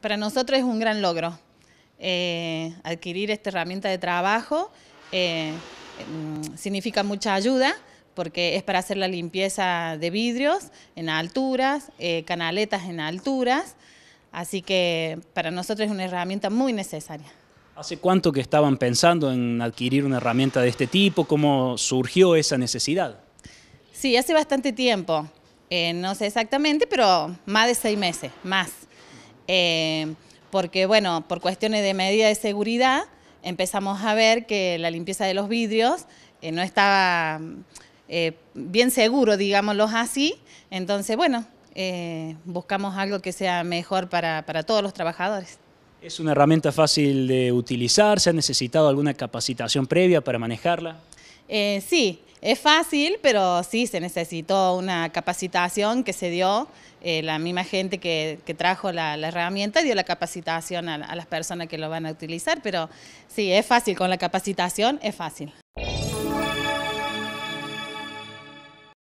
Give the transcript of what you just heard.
para nosotros es un gran logro eh, adquirir esta herramienta de trabajo. Eh, mm, significa mucha ayuda porque es para hacer la limpieza de vidrios en alturas, eh, canaletas en alturas, así que para nosotros es una herramienta muy necesaria. ¿Hace cuánto que estaban pensando en adquirir una herramienta de este tipo? ¿Cómo surgió esa necesidad? Sí, hace bastante tiempo, no sé exactamente, pero más de seis meses, más. Eh, porque bueno, por cuestiones de medida de seguridad empezamos a ver que la limpieza de los vidrios eh, no estaba eh, bien seguro, digámoslo así, entonces bueno, buscamos algo que sea mejor para, todos los trabajadores. ¿Es una herramienta fácil de utilizar? ¿Se ha necesitado alguna capacitación previa para manejarla? sí, es fácil, pero sí se necesitó una capacitación que se dio. Eh, la misma gente que, trajo la, herramienta dio la capacitación a las personas que lo van a utilizar, pero sí, es fácil, con la capacitación es fácil.